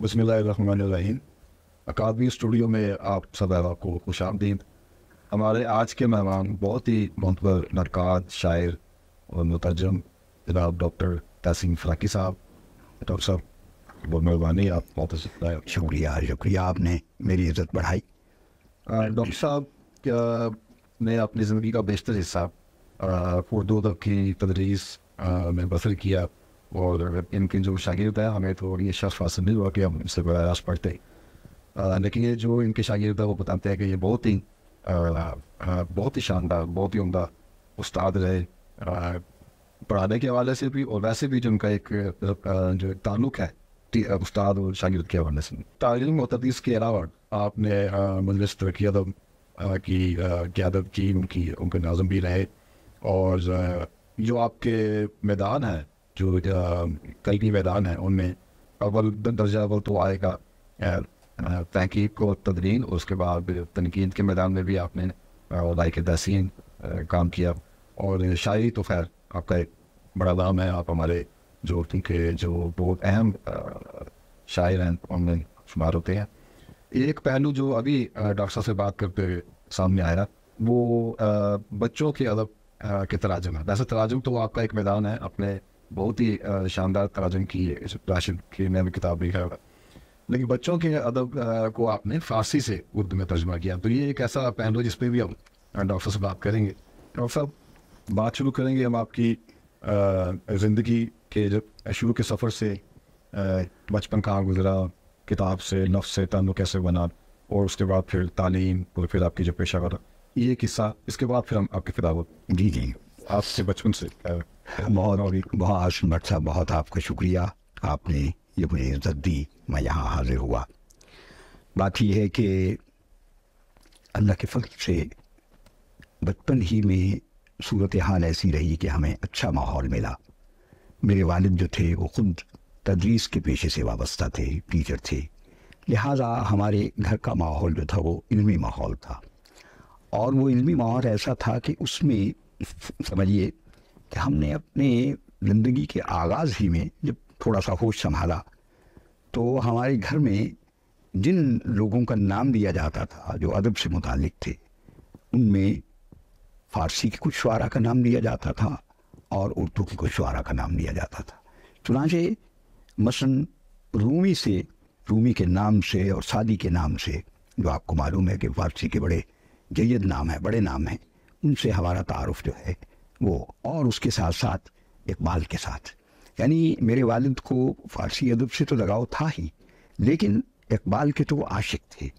बसमिल अकादमी studio में आप सब को खुश आमदीद हमारे आज के मेहमान बहुत ही मतबर नरकार शायर और मुतरजम जनाब डॉक्टर तहसीम फराकी साहब डॉक्टर साहब बहुत मेहरबानी आप बहुत शुक्रिया शुक्रिया आपने मेरी इज्जत बढ़ाई डॉक्टर साहब ने अपनी ज़िंदगी का बेशतर हिस्सा उर्दू तक की तदरीस में बसर किया और इनके जो शागिर्द हैं हमें तो ये शख्स हासिल नहीं हुआ कि हम इनसे बड़ा रास पढ़ते लेकिन ये जो इनके शागिर्द हैं वो बताते हैं कि ये बहुत ही बहुत ही शानदार बहुत ही उमदा उस्ताद रहे पढ़ाने के हवाले से भी और वैसे भी जो उनका एक जो ताल्लुक है उस्ताद और शागिर्द के हवाले से तालीम और तदीस के अलावा आपने मजलिस तरक्की अदब की क्यादत की उनकी उनके नाजम भी रहे और जो आपके मैदान हैं जो भी मैदान है उनमें अव्वल दर्जा अव्वल तो आएगा तहकीक को तदरीन उसके बाद तनकीद के मैदान में भी आपने लाइक दसिन काम किया और शायरी तो खैर आपका एक बड़ा दाम है आप हमारे जो के जो बहुत अहम uh, शायर हैं उनमें शुमार होते हैं एक पहलू जो अभी uh, डॉक्टर साहब से बात करते हुए सामने आया वो uh, बच्चों के अदब के तराजम है वैसे तराजम तो आपका एक मैदान है अपने बहुत ही शानदार तराजन की है इस राशन की भी किताब लिखा है लेकिन बच्चों के अदब को आपने फारसी से उर्दू में तर्जमा किया तो ये एक ऐसा पहलू जिस पर भी हम डॉक्टर से बात करेंगे डॉक्टर साहब बात शुरू करेंगे हम आपकी ज़िंदगी के जब शुरू के सफ़र से बचपन कहाँ गुजरा किताब से नफ्स से तनु कैसे बना और उसके बाद फिर तालीम और फिर आपकी जो पेशा कर ये किस्सा इसके बाद फिर हम आपकी किताब जी जी आपसे बचपन से बहुत बहुत साहब अच्छा, बहुत आपका शुक्रिया आपने ये मुझे इज्जत दी मैं यहाँ हाजिर हुआ बात यह है कि अल्लाह के फल से बचपन ही में सूरत हाल ऐसी रही कि हमें अच्छा माहौल मिला मेरे वालिद जो थे वो खुद तदरीस के पेशे से वाबस्ता थे टीचर थे लिहाजा हमारे घर का माहौल जो था वो इल्मी माहौल था और वो इल्मी माहौल ऐसा था कि उसमें समझिए कि हमने अपने ज़िंदगी के आगाज़ ही में जब थोड़ा सा होश संभाला तो हमारे घर में जिन लोगों का नाम दिया जाता था जो अदब से मुतल थे उनमें फ़ारसी के कुछ शुरा का नाम लिया जाता था और उर्दू के कुछ शुरा का नाम लिया जाता था चुनाचे मसन रूमी से रूमी के नाम से और सादी के नाम से जो आपको मालूम है कि फ़ारसी के बड़े जयद नाम है बड़े नाम हैं उनसे हमारा तारफ़ जो है वो और उसके साथ साथ इकबाल के साथ यानी मेरे वालिद को फ़ारसी अदब से तो लगाव था ही लेकिन इकबाल के तो वो आशिक थे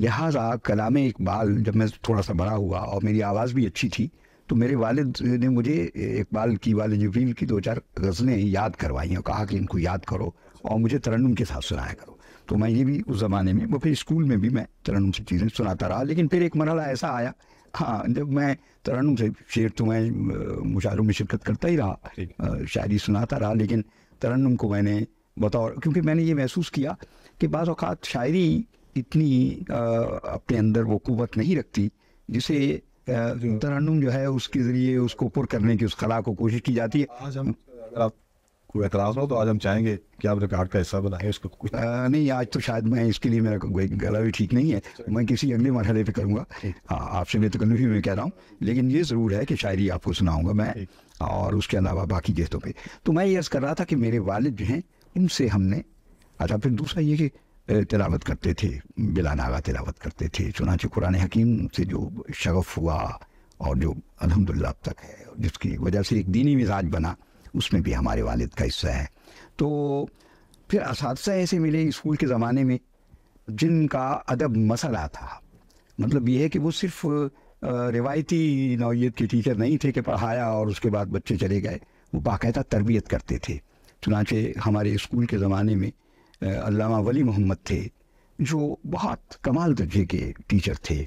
लिहाजा कलाम इकबाल जब मैं थोड़ा सा बड़ा हुआ और मेरी आवाज़ भी अच्छी थी तो मेरे वालिद ने मुझे इकबाल की वाल जबील की दो चार गज़लें याद करवाई और कहा कि इनको याद करो और मुझे तरन्नम के साथ सुनाया करो तो मैं ये भी उस ज़माने में वो फिर स्कूल में भी मैं तरन्नम से चीज़ें सुनाता रहा लेकिन फिर एक मरला ऐसा आया हाँ जब मैं तरण से शेर तो मैं मुशायरों में शिरकत करता ही रहा शायरी सुनाता रहा लेकिन तरन्नुम को मैंने बतौर क्योंकि मैंने ये महसूस किया कि बाज़ अवत शायरी इतनी आ, अपने अंदर वो कुत नहीं रखती जिसे तरन्नुम जो है उसके ज़रिए उसको पुर करने की उस कला को कोशिश की जाती है आज आप कोई एतराज़ हो तो आज हम चाहेंगे कि आप रिकॉर्ड का हिस्सा बनाएं उसको आ, नहीं आज तो शायद मैं इसके लिए मेरा कोई गला भी ठीक नहीं है अच्छा। मैं किसी अगले मरहले पर करूँगा हाँ, आपसे मैं तो में कह रहा हूँ लेकिन ये ज़रूर है कि शायरी आपको सुनाऊँगा मैं और उसके अलावा बाकी गेस्तों पर तो मैं ये कर रहा था कि मेरे वालद जो हैं उनसे हमने अच्छा फिर दूसरा ये कि तिलावत करते थे बिला नागा तिलावत करते थे चुनाचे कुरान हकीम से जो शगफ़ हुआ और जो अलहमदिल्ला अब तक है जिसकी वजह से एक दीनी मिजाज बना उसमें भी हमारे वालिद का हिस्सा है तो फिर इस ऐसे मिले स्कूल के ज़माने में जिनका अदब मसला था मतलब ये है कि वो सिर्फ रिवायती नौीयत के टीचर नहीं थे कि पढ़ाया और उसके बाद बच्चे चले गए वो बाकायदा तरबियत करते थे चुनाचे हमारे स्कूल के ज़माने में अल्लामा वली मोहम्मद थे जो बहुत कमाल दर्जे के टीचर थे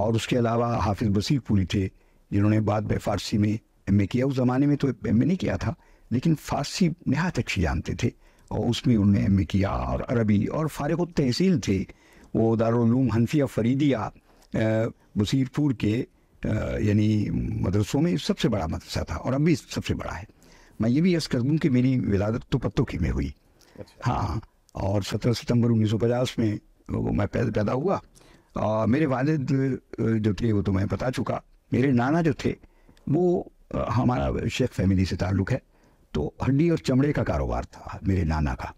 और उसके अलावा हाफिज़ बसीर पुरी थे जिन्होंने बाद में फ़ारसी में एम ए किया उस ज़माने में तो एम ए नहीं किया था लेकिन फारसी नहायत अच्छी जानते थे और उसमें उन्होंने एम ए किया और अरबी और फ़ारग तहसील थे वो दारूम हनफिया फरीदिया बसीरपुर के यानी मदरसों में सबसे बड़ा मदरसा था और अब भी सबसे बड़ा है मैं ये भी यस कर दूँ कि मेरी विलादत तो पत्तों की में हुई अच्छा। हाँ और सत्रह सितंबर पचास में वो मैं पैदा हुआ और मेरे वालद जो थे वो तो मैं बता चुका मेरे नाना जो थे वो हमारा शेख फैमिली से ताल्लुक़ है तो हड्डी और चमड़े का कारोबार था मेरे नाना का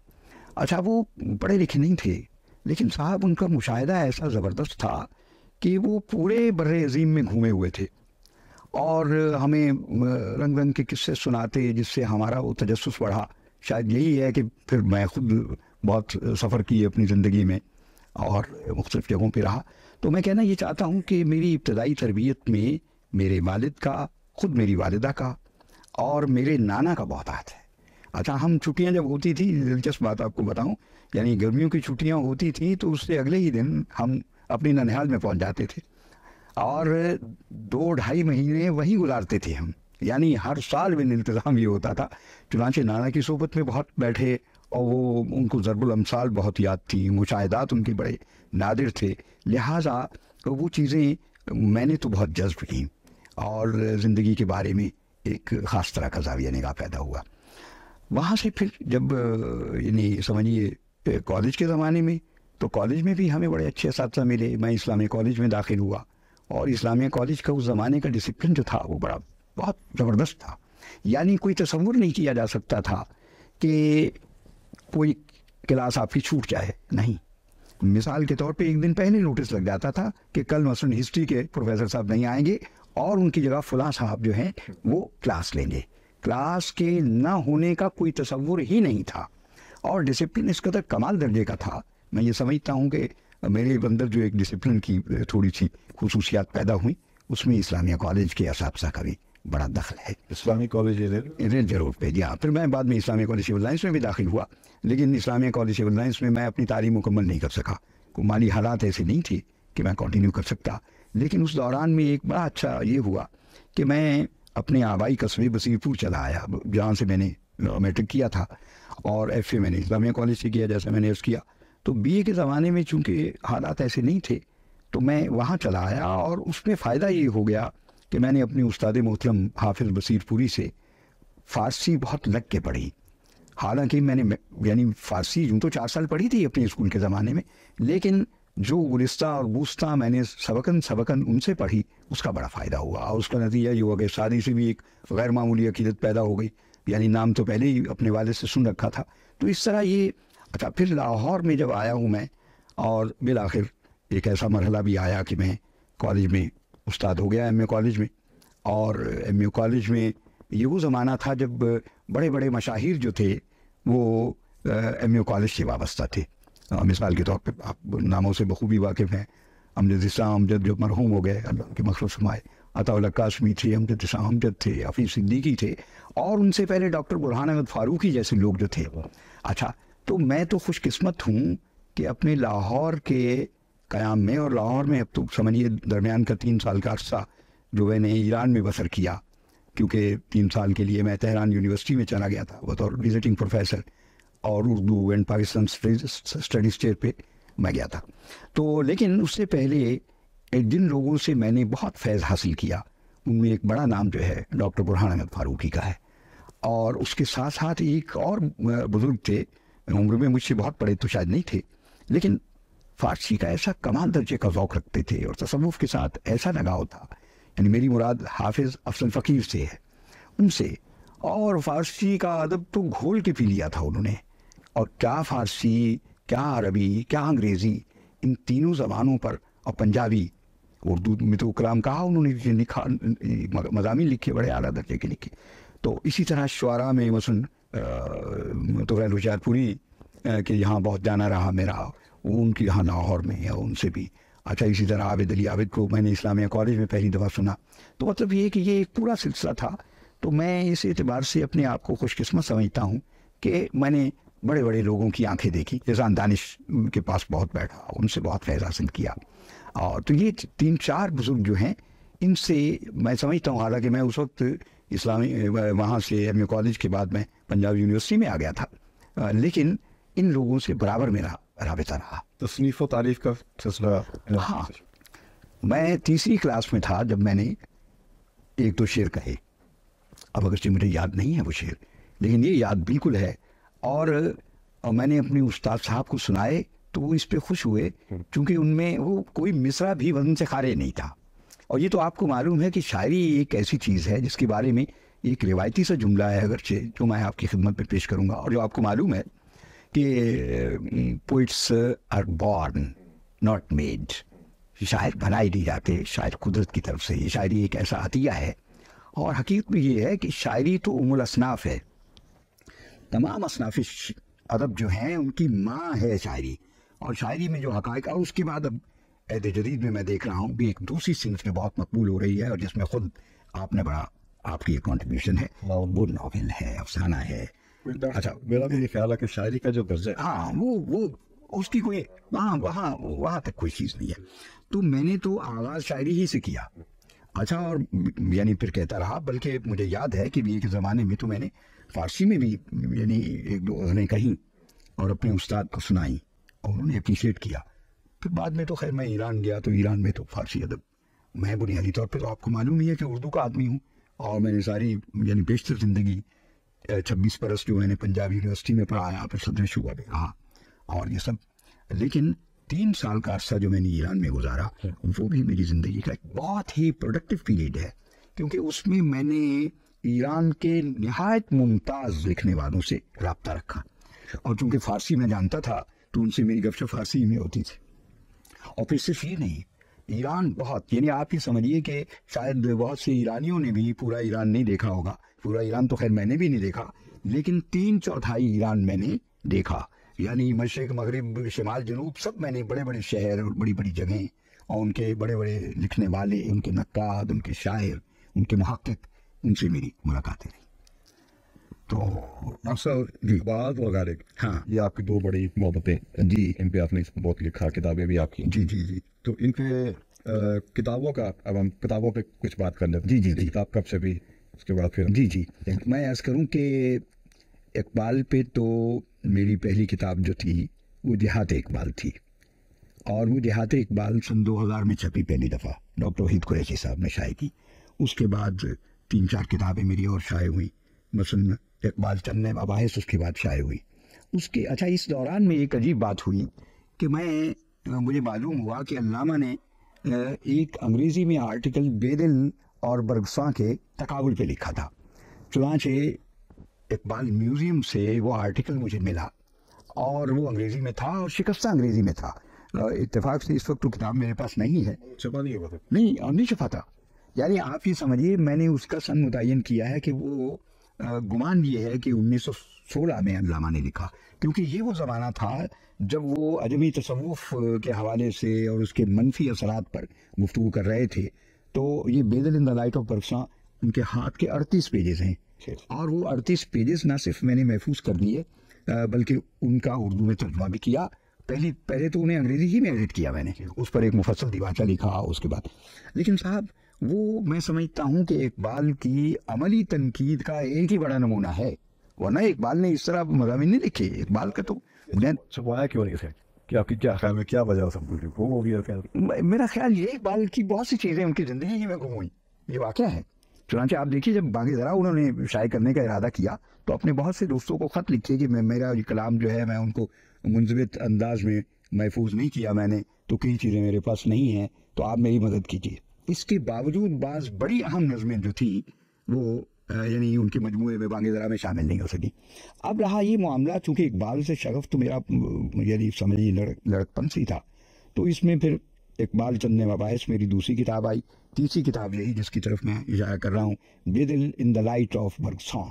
अच्छा वो पढ़े लिखे नहीं थे लेकिन साहब उनका मुशाहिदा ऐसा ज़बरदस्त था कि वो पूरे बर अजीम में घूमे हुए थे और हमें रंग रंग के किस्से सुनाते जिससे हमारा वो तजस बढ़ा शायद यही है कि फिर मैं खुद बहुत सफ़र किए अपनी ज़िंदगी में और मुख्तलिफ़ जगहों पर रहा तो मैं कहना ये चाहता हूँ कि मेरी इब्तदाई तरबियत में मेरे वालद का खुद मेरी वालदा का और मेरे नाना का बहुत हाथ है अच्छा हम छुट्टियां जब होती थी दिलचस्प बात आपको बताऊं यानी गर्मियों की छुट्टियां होती थी तो उससे अगले ही दिन हम अपने ननिहाल में पहुंच जाते थे और दो ढाई महीने वहीं गुजारते थे हम यानी हर साल में इंतज़ाम ये होता था चुनाचे नाना की सोबत में बहुत बैठे और वो उनको ज़रबुलमसाल बहुत याद थी मुशाहदात उनके बड़े नादिर थे लिहाजा वो चीज़ें मैंने तो बहुत जज्ब की और ज़िंदगी के बारे में एक ख़ास तरह का जाविया निगाह पैदा हुआ वहाँ से फिर जब यानी समझिए कॉलेज के ज़माने में तो कॉलेज में भी हमें बड़े अच्छे इस मिले मैं इस्लामी कॉलेज में दाखिल हुआ और इस्लामी कॉलेज का उस ज़माने का डिसिप्लिन जो था वो बड़ा बहुत ज़बरदस्त था यानी कोई तस्वुर नहीं किया जा सकता था कि कोई क्लास आपकी छूट जाए नहीं मिसाल के तौर पे एक दिन पहले नोटिस लग जाता था कि कल मसलन हिस्ट्री के प्रोफेसर साहब नहीं आएंगे और उनकी जगह फुला साहब जो हैं वो क्लास लेंगे क्लास के ना होने का कोई तस्वुर ही नहीं था और डिसिप्लिन इस कदर कमाल दर्जे का था मैं ये समझता हूँ कि मेरे अंदर जो एक डिसिप्लिन की थोड़ी सी खसूसियात पैदा हुई उसमें इस्लामिया कॉलेज के इस का भी बड़ा दखल है इस्लामी कॉलेज रेंजर ज़रूर पे जी हाँ। फिर मैं बाद में इस्लामी कॉलेज सिविल लाइन्स में भी दाखिल हुआ लेकिन इस्लामिया कॉलेज सिविल लाइन्स में मैं अपनी तारीफ मुकम्मल नहीं कर सका माली हालात ऐसे नहीं थे कि मैं कंटिन्यू कर सकता लेकिन उस दौरान में एक बड़ा अच्छा ये हुआ कि मैं अपने आबाई कस्बे बसीरपुर चला आया जहाँ से मैंने मैट्रिक किया था और एफ ए मैंने इस्लामिया कॉलेज से किया जैसे मैंने एफ किया तो बी ए के ज़माने में चूँकि हालात ऐसे नहीं थे तो मैं वहाँ चला आया और उसमें फ़ायदा ये हो गया कि मैंने अपने उस्ताद मोहतरम हाफिज बसीरपुरी से फ़ारसी बहुत लग के पढ़ी हालांकि मैंने यानी फ़ारसी यूँ तो चार साल पढ़ी थी अपने स्कूल के ज़माने में लेकिन जो गुलिस्ता और बूस्ता मैंने सबकन सबकन उनसे पढ़ी उसका बड़ा फ़ायदा हुआ और उसका नतीजा ये हुआ कि शादी से भी एक गैर मामूली अकीदत पैदा हो गई यानी नाम तो पहले ही अपने वाले से सुन रखा था तो इस तरह ये अच्छा फिर लाहौर में जब आया हूँ मैं और बिल आखिर एक ऐसा मरहला भी आया कि मैं कॉलेज में उस्ताद हो गया एम कॉलेज में और एम कॉलेज में ये वो ज़माना था जब बड़े बड़े मशाहिर जो थे वो एम कॉलेज से वाबस्ता थे हाँ, मिसाल के तौर पर आप नामों से बखूबी वाकिफ़ हैं अमजद इस्लाम अमजद जो मरहूम हो गए अल्लाह के मखसूस हमारे अताउल काशमी थे अमजद इस्लाम अमजद थे हफीज़ सिद्दीकी थे और उनसे पहले डॉक्टर बुरहान अहमद फ़ारूकी जैसे लोग जो थे अच्छा तो मैं तो खुशकस्मत हूँ कि अपने लाहौर के क़याम में और लाहौर में अब तो समझिए दरमियान का तीन साल का अरसा जो मैंने ईरान में बसर किया क्योंकि तीन साल के लिए मैं तेहरान यूनिवर्सिटी में चला गया था बतौर विज़िटिंग प्रोफेसर और Urdu and Pakistan studies chair पे मैं गया था तो लेकिन उससे पहले जिन लोगों से मैंने बहुत फैज़ हासिल किया उनमें एक बड़ा नाम जो है डॉक्टर बुरहान अहमद फारूकी का है और उसके साथ साथ एक और बुज़ुर्ग थे उम्र में मुझसे बहुत पड़े तो शायद नहीं थे लेकिन फारसी का ऐसा कमाल दर्जे का ौक़ रखते थे और तसवुफ़ के साथ ऐसा लगाव था यानी मेरी मुराद हाफिज़ अफसल फ़कीर से है उनसे और फारसी का अदब तो घोल के पी लिया था उन्होंने और क्या फ़ारसी क्या अरबी क्या अंग्रेज़ी इन तीनों ज़बानों पर और पंजाबी उर्दू में तो कलाम कहा उन्होंने लिखा मजामी लिखे बड़े अला दर्जे के लिखे तो इसी तरह शुरा में मसन तो होशियारपुरी के यहाँ बहुत जाना रहा मेरा उनके यहाँ लाहौर में है उनसे भी अच्छा इसी तरह आबिद अली आबिद को मैंने इस्लामिया कॉलेज में पहली दफ़ा सुना तो मतलब ये कि ये एक पूरा सिलसिला था तो मैं इस एतबार से अपने आप को खुशकस्मत समझता हूँ कि मैंने बड़े बड़े लोगों की आंखें देखी जैसा दानिश उनके पास बहुत बैठा उनसे बहुत फैज हासिल किया और तो ये तीन चार बुज़ुर्ग जो हैं इनसे मैं समझता हूँ हालांकि मैं उस वक्त इस्लामी वहाँ से एम कॉलेज के बाद मैं पंजाब यूनिवर्सिटी में आ गया था लेकिन इन लोगों से बराबर मेरा रबता रहा तसनीफ़ तो तारीफ का सिलसिला हाँ मैं तीसरी क्लास में था जब मैंने एक दो शेर कहे अब अगर मुझे याद नहीं है वो शेर लेकिन ये याद बिल्कुल है और, मैंने अपने उस्ताद साहब को सुनाए तो वो इस पर खुश हुए हम्म। क्योंकि उनमें वो कोई मिसरा भी वजन से खारे नहीं था और ये तो आपको मालूम है कि शायरी एक ऐसी चीज़ है जिसके बारे में एक रिवायती सा जुमला है अगरचे जो मैं आपकी खिदमत में पेश करूँगा और जो आपको मालूम है कि poets are born not made शायर बनाए नहीं जाते शायर कुदरत की तरफ से ये शायरी एक ऐसा हतिया है और हकीकत में ये है कि शायरी तो उमुल असनाफ है तमाम असनाफी अदब जो हैं उनकी माँ है शायरी और शायरी में जो हकायक और उसके बाद अब ऐद जदीद में मैं देख रहा हूँ भी एक दूसरी सिंफ में बहुत मकबूल हो रही है और जिसमें खुद आपने बड़ा आपकी कॉन्ट्रीब्यूशन है वो नावल है अफसाना है अच्छा मेरा भी ख्याल है कि शायरी का जो है हाँ वो वो उसकी कोई वहाँ वहाँ वहाँ तक कोई चीज़ नहीं है तो मैंने तो आगाज़ शायरी ही से किया अच्छा और यानी फिर कहता रहा बल्कि मुझे याद है कि एक ज़माने में तो मैंने फारसी में भी यानी एक दो उन्होंने कही और अपने उस्ताद को सुनाई और उन्होंने अप्रिशिएट किया फिर बाद में तो खैर मैं ईरान गया तो ईरान में तो फारसी अदब मैं बुनियादी तौर पर तो आपको मालूम ही है कि उर्दू का आदमी हूँ और मैंने सारी यानी बेशतर ज़िंदगी छब्बीस बरस जो मैंने पंजाब यूनिवर्सिटी में पढ़ाया फिर सदर शुबा में रहा और ये सब लेकिन तीन साल का अरसा जो मैंने ईरान में गुजारा वो भी मेरी ज़िंदगी का एक बहुत ही प्रोडक्टिव पीरियड है क्योंकि उसमें मैंने ईरान के नहायत मुमताज लिखने वालों से रबता रखा और चूंकि फारसी में जानता था तो उनसे मेरी गपशप फारसी में होती थी और फिर सिर्फ ये नहीं ईरान बहुत यानी आप ये समझिए कि शायद बहुत से ईरानियों ने भी पूरा ईरान नहीं देखा होगा पूरा ईरान तो खैर मैंने भी नहीं देखा लेकिन तीन चौथाई ईरान मैंने देखा यानी मशरक मगरब शमाल जनूब सब मैंने बड़े बड़े शहर और बड़ी बड़ी जगहें और उनके बड़े बड़े लिखने वाले उनके नक्काद उनके शायर उनके महक़ उनसे मेरी मुलाकातें रही तो अक्सर जी वगैरह हाँ ये आपकी दो बड़ी मोहब्बतें जी इन पे आपने बहुत लिखा किताबें भी आपकी जी जी जी तो इन पे किताबों का अब हम किताबों पे कुछ बात कर लेते जी जी जी किताब कब से भी उसके बाद फिर जी जी मैं ऐसा करूँ कि इकबाल पे तो मेरी पहली किताब जो थी वो देहात इकबाल थी और वो देहात इकबाल सन 2000 में छपी पहली दफ़ा डॉक्टर वहीद कुरैशी साहब ने शायद की उसके बाद तीन चार किताबें मेरी और शाये हुई मसलन इकबाल चन्ने बाबास उसके बाद शाये हुई उसके अच्छा इस दौरान में एक अजीब बात हुई कि मैं मुझे मालूम हुआ कि अलामा ने एक अंग्रेज़ी में आर्टिकल बेदिल और बरगसा के तकाबुल पे लिखा था चुनाचे इकबाल म्यूज़ियम से वो आर्टिकल मुझे मिला और वो अंग्रेज़ी में था और शिकस्ता अंग्रेज़ी में था इतफाक़ से इस वक्त वो किताब मेरे पास नहीं है तो। नहीं और नहीं छपा था यानी आप ये समझिए मैंने उसका सन मुतन किया है कि वो गुमान ये है कि 1916 में अलामा ने लिखा क्योंकि ये वो ज़माना था जब वो अजमी तसवुफ़ के हवाले से और उसके मनफी असरात पर गुफ्तु कर रहे थे तो ये Bedil in the light of परसा उनके हाथ के अड़तीस पेजेस हैं और वो अड़तीस पेजेस ना सिर्फ मैंने महफूज कर दिए बल्कि उनका उर्दू में तर्जमा भी किया पहले पहले तो उन्हें अंग्रेज़ी ही में एडिट किया मैंने उस पर एक मुफसल दिवाचा लिखा उसके बाद लेकिन साहब वो मैं समझता हूँ कि इकबाल की अमली तनकीद का एक ही बड़ा नमूना है वरना इकबाल ने इस तरह मजामी नहीं लिखे इकबाल का तो छुपाया क्यों नहीं क्या आपकी क्या ख्याल में क्या वजह सब हो गया ख्याल मेरा ख्याल ये इकबाल की बहुत सी चीज़ें उनकी ज़िंदगी में गुम हुई ये वाक़ है चुनाचे आप देखिए जब बागे ज़रा उन्होंने शायद करने का इरादा किया तो अपने बहुत से दोस्तों को ख़त लिखे कि मैं मेरा कलाम जो है मैं उनको मुंजमित अंदाज में महफूज नहीं किया मैंने तो कई चीज़ें मेरे पास नहीं हैं तो आप मेरी मदद कीजिए इसके बावजूद बाज बड़ी अहम नज़में जो थी वो यानी उनके मजमू में ज़रा में शामिल नहीं हो सकी अब रहा ये मामला चूँकि इकबाल से शगफ तो मेरा यानी समझिए लड़क लड़कपन से ही था तो इसमें फिर इकबाल चंद ने मेरी दूसरी किताब आई तीसरी किताब यही जिसकी तरफ मैं इशारा कर रहा हूँ Bedil in the light of Bergson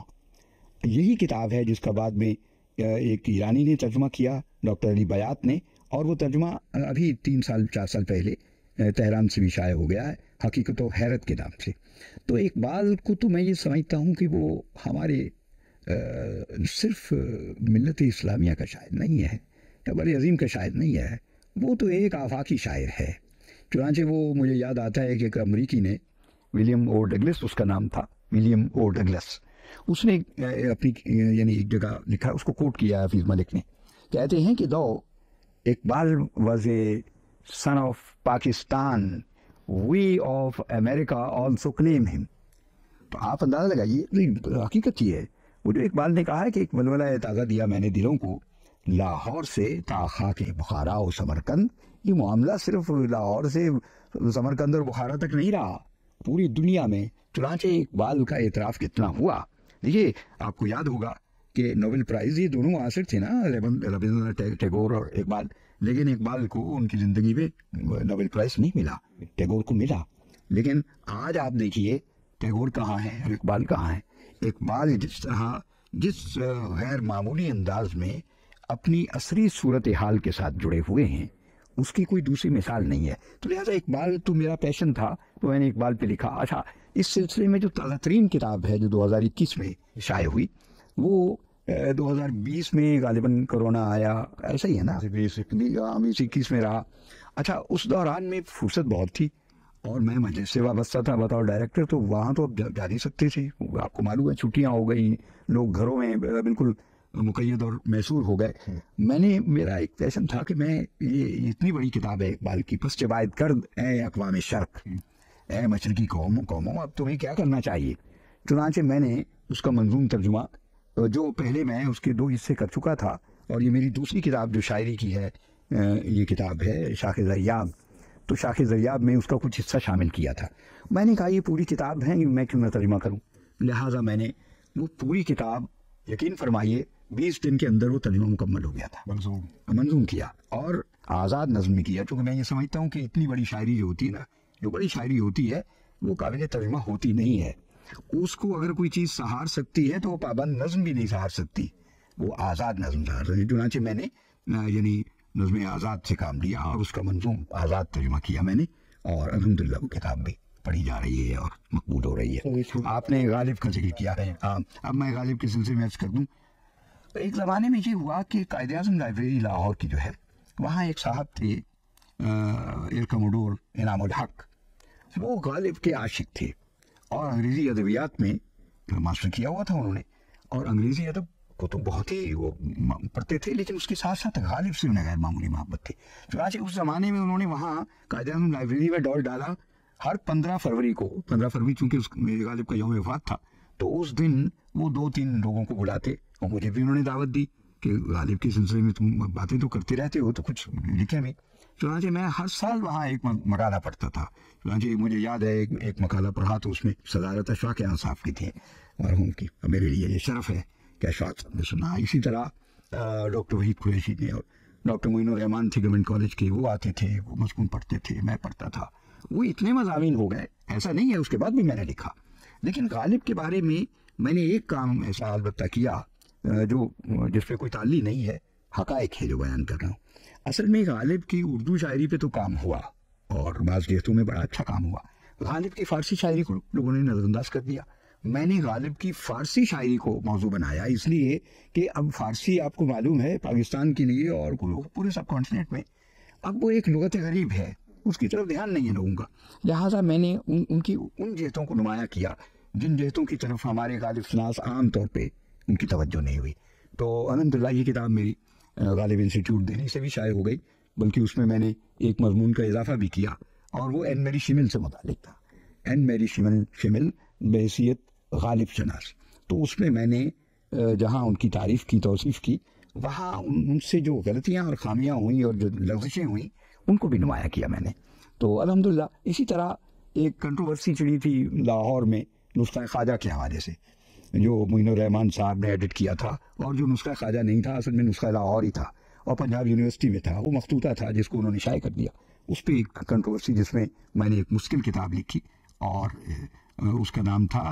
यही किताब है जिसका बाद में एक ईरानी ने तर्जमा किया डॉक्टर अली बयात ने और वो तर्जमा अभी तीन साल चार साल पहले तहरान से भी शाया हो गया है हकीकत और हैरत के नाम से तो इकबाल को तो मैं ये समझता हूँ कि वो हमारे आ, सिर्फ मिलत इस्लामिया का शायर नहीं है या बड़े अजीम का शायर नहीं है वो तो एक आफाकी शायर है चुनाचे वो मुझे याद आता है कि एक अमरीकी ने विलियम ओ डगलस उसका नाम था विलियम ओ डगलस उसने अपनी यानी एक जगह लिखा उसको कोट किया हफीज़ मलिक ने कहते हैं कि दो Iqbal was son of Pakistan, we of America also claim him. तो आप अंदाज़ा लगाइए तो हकीकत ये है मुझे इकबाल ने कहा है कि एक मलमला ताज़ा दिया मैंने दिलों को लाहौर से ताखा के बुखारा और समरकंद ये मामला सिर्फ लाहौर से समरकंद और बुखारा तक नहीं रहा पूरी दुनिया में चुनाचे इकबाल का एतराफ़ कितना हुआ देखिए आपको याद होगा कि नोबेल प्राइज़ ये दोनों आसर थे ना रविंद्रनाथ टैगोर और इकबाल लेकिन इकबाल को उनकी जिंदगी में नोबेल प्राइज नहीं मिला टैगोर को मिला लेकिन आज आप देखिए टैगोर कहाँ है और इकबाल कहाँ है इकबाल जिस तरह जिस गैर मामूली अंदाज में अपनी असरी सूरत हाल के साथ जुड़े हुए हैं उसकी कोई दूसरी मिसाल नहीं है तो लिहाजा इकबाल तो मेरा पैशन था तो मैंने इकबाल पे लिखा अच्छा इस सिलसिले में जो ताज़ा तरीन किताब है जो 2021 में शाये हुई वो 2020 में गालिबन कोरोना आया ऐसा ही है ना बीस इक्कीस में रहा अच्छा उस दौरान में फुर्सत बहुत थी और मैं मजे से वाबस्ता था बताओ डायरेक्टर तो वहाँ तो आप जा नहीं सकते थे आपको मालूम है छुट्टियाँ हो गई लोग घरों में बिल्कुल मुकैद और मैसूर हो गए हम्म। मैंने मेरा एक पैशन था कि मैं ये इतनी बड़ी किताब है इकबाल की बस जवायद कर ए अकवाम शर्क हम्म। ए मशरकी कौम कौमों अब तुम्हें क्या करना चाहिए चुनाचे मैंने उसका मंजूम तर्जुमा जो पहले मैं उसके दो हिस्से कर चुका था और ये मेरी दूसरी किताब जो शायरी की है ये किताब है शाख जरियाब तो शाख जरियाब में उसका कुछ हिस्सा शामिल किया था मैंने कहा ये पूरी किताब है मैं क्यों ना तर्जमा करूँ लिहाजा मैंने वो पूरी किताब यकीन फरमाइए बीस दिन के अंदर वो तर्जमा मुकम्मल हो गया था मंजूम मंजूम किया और आज़ाद नज़म किया चूँकि मैं ये समझता हूँ कि इतनी बड़ी शायरी जो होती है ना जो बड़ी शायरी होती है वो काबिल तर्जमा होती नहीं है उसको अगर कोई चीज़ सहार सकती है तो वो पाबंद नज्म भी नहीं सहार सकती वो आज़ाद नज्म सहार सकती चुनाचे मैंने यानी नज्म आज़ाद से काम लिया और उसका मंजूम आज़ाद तर्जमा किया मैंने और अलहमदिल्ला वो किताब भी पढ़ी जा रही है और मकबूल हो रही है तो आपने गालिब का जिक्र किया है अब मैं गालिब के सिलसिले में अर्ज कर दूँ तो एक ज़माने में ये हुआ कि कायद अजम लाइब्रेरी लाहौर की जो है वहाँ एक साहब थे एयर कमोडोर इनामुल हक वो गालिब के आशिक थे और अंग्रेजी अदवियात में मास्टर किया हुआ था उन्होंने और अंग्रेजी अदब को तो बहुत ही वो पढ़ते थे लेकिन उसके साथ साथ गालिब से उन्हें गैर मामूली मोहब्बत थी चुनाचे उस ज़माने में उन्होंने वहाँ कायदान लाइब्रेरी में डॉल डाला हर पंद्रह फरवरी को पंद्रह फरवरी चूँकि उस गालिब का यौम वफात था तो उस दिन वो दो तीन लोगों को बुलाते और मुझे भी उन्होंने दावत दी कि गालिब के सिलसिले में तुम बातें तो करते रहते हो तो कुछ लिखे भी चुनाचे मैं हर साल वहाँ एक मकाला पढ़ता था चुनाचे मुझे याद है एक, एक मकाला पढ़ा तो उसमें सदारत अशाक यहाँ साहब की थी मरहूम की मेरे लिए ये शरफ है कि अशाक साहब ने सुना इसी तरह डॉक्टर वहीद कुरैशी ने और डॉक्टर मोइन रहमान थे गवर्नमेंट कॉलेज के वो आते थे वो मजकून पढ़ते थे मैं पढ़ता था वो इतने मजामी हो गए ऐसा नहीं है उसके बाद भी मैंने लिखा लेकिन गालिब के बारे में मैंने एक काम ऐसा अलबत् किया जो जिस पर कोई ताली नहीं है हकायक है जो बयान कर रहा हूँ असल में गालिब की उर्दू शायरी पे तो काम हुआ और बाज़ जहतों में बड़ा अच्छा काम हुआ गालिब की फ़ारसी शायरी को लोगों ने नज़रअंदाज कर दिया मैंने गालिब की फ़ारसी शायरी को मौजू बनाया इसलिए कि अब फ़ारसी आपको मालूम है पाकिस्तान के लिए और पूरे सब कॉन्टीनेंट में अब वो एक लगत गरीब है उसकी तरफ ध्यान नहीं है लोगों का लिहाजा मैंने उन उनकी उन जहतों को नुमाया किया जिन जहतों की तरफ हमारे गालिब शनास आम तौर पर उनकी तवज्जो नहीं हुई तो अलहमदिल्ला ये किताब मेरी गालिब इंस्टीट्यूट दिल्ली से भी शाये हो गई बल्कि उसमें मैंने एक मजमून का इजाफा भी किया और वो एन मेरी शिमिल से मुतल था एन मेरी शिमिल शिमिल बहसीत गालिब शनास तो उसमें मैंने जहाँ उनकी तारीफ़ की तोसीफ़ की वहाँ उनसे जो गलतियाँ और खामियाँ हुई और जो लफ्ज़ें हुई उनको भी नुमाया किया मैंने तो अलहमदिल्ला इसी तरह एक कंट्रोवर्सी चली थी लाहौर में नुस्खा ख्वाजा के हवाले से जो मोइन रहमान साहब ने एडिट किया था और जो नुस्खा खाजा नहीं था असल में नुस्खा लाहौर ही था और पंजाब यूनिवर्सिटी में था वो मखतूता था जिसको उन्होंने शाये कर दिया उस पर एक कंट्रोवर्सी जिसमें मैंने एक मुश्किल किताब लिखी और उसका नाम था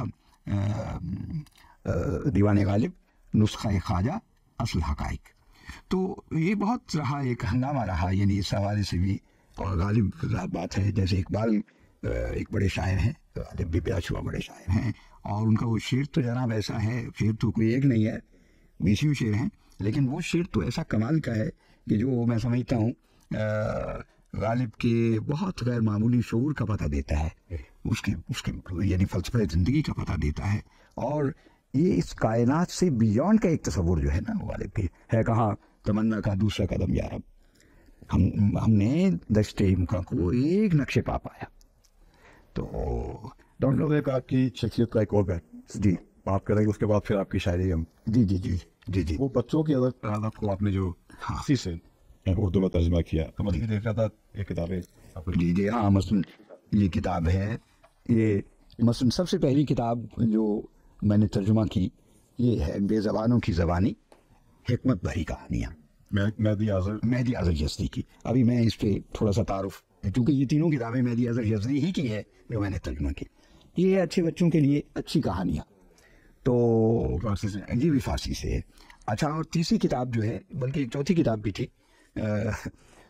दीवान गालिब नुस्खा ख्वाजा असल हक तो ये बहुत रहा एक हंगामा रहा यानी इस हवाले से भी और गालिब बात है जैसे इकबाल एक बड़े शायर हैं गालिब भी हुआ बड़े शायर हैं और उनका वो शेर तो जनाब ऐसा है शेर तो कोई एक नहीं है बीसियों शेर हैं लेकिन वो शेर तो ऐसा कमाल का है कि जो मैं समझता हूँ गालिब के बहुत गैर मामूली शूर का पता देता है उसके उसके यानी फलसफा ज़िंदगी का पता देता है और ये इस कायनात से बियॉन्ड का एक तस्वुर जो है ना गालिब के है कहाँ तमन्ना का दूसरा कदम यारब हम हमने दशते मुखा को एक नक्शे पा पाया तो डॉक्टर साहब hmm. आपकी शख्सियत का एक और बैठ जी बात करेंगे उसके बाद फिर आपकी शायरी हम जी जी जी जी जी वो बच्चों की अगर अदब को आपने जो हाँसी से उर्दू में तर्जमा किया तो मतलब देख रहा था ये किताबें जी जी हाँ मसलन ये किताब है ये मसलन सबसे पहली किताब जो मैंने तर्जुमा की ये है बेजबानों की जबानी हमत भरी कहानियाँ मेहदी आजर मेहदी आजर यजदी की अभी मैं इस पर थोड़ा सा तारुफ क्योंकि ये तीनों किताबें मेहदी आजर यजदी ही की है जो मैंने तर्जुमा की ये अच्छे बच्चों के लिए अच्छी कहानियाँ तो ये भी फारसी से है अच्छा और तीसरी किताब जो है बल्कि चौथी किताब भी थी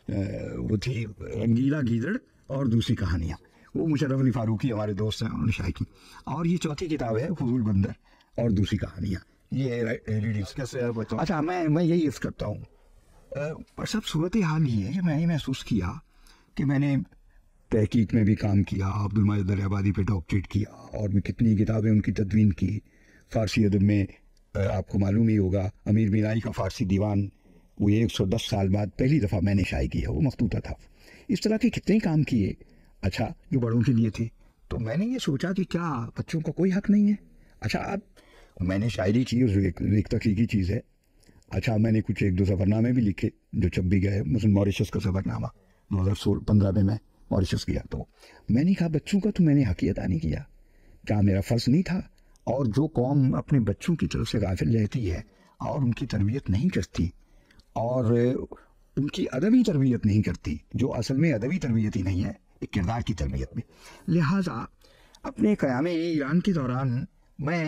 वो थी रंगीला गीदड़ और दूसरी कहानियाँ वो मुशरफ अली फारूकी हमारे दोस्त हैं उन्होंने शाये की और ये चौथी किताब है फजूल बंदर और दूसरी कहानियाँ ये कैसे अच्छा मैं मैं यही यूज़ करता हूँ पर सब सूरत हाल ये है कि मैंने महसूस किया कि मैंने तहकीक में भी काम किया अब्दुल माजिद दरियाबादी पे डॉक्टरेट किया और भी कितनी किताबें उनकी तदवीन की फ़ारसी अदब में आपको मालूम ही होगा अमीर मीनाई का फ़ारसी दीवान वो एक सौ दस साल बाद पहली दफ़ा मैंने शाये किया वो मखतूता था इस तरह के कितने काम किए अच्छा जो बड़ों के लिए थे तो मैंने ये सोचा कि क्या बच्चों का कोई हक नहीं है अच्छा अब मैंने शायरी की एक तखीकी चीज़ है अच्छा मैंने कुछ एक दो सफ़रनामे भी लिखे जो छप भी गए मुझे मॉरिशस का सफ़रनामा दो हज़ार सोलह पंद्रह में मैं मॉरिशस गया तो मैंने कहा बच्चों का तो मैंने हकी अदा नहीं किया क्या मेरा फ़र्ज़ नहीं था और जो कौम अपने बच्चों की तरफ से गाफिल रहती है और उनकी तरबियत नहीं करती और उनकी अदबी तरबियत नहीं करती जो असल में अदबी तरबियत ही नहीं है एक किरदार की तरबियत में लिहाजा अपने क़्याम ईरान के दौरान मैं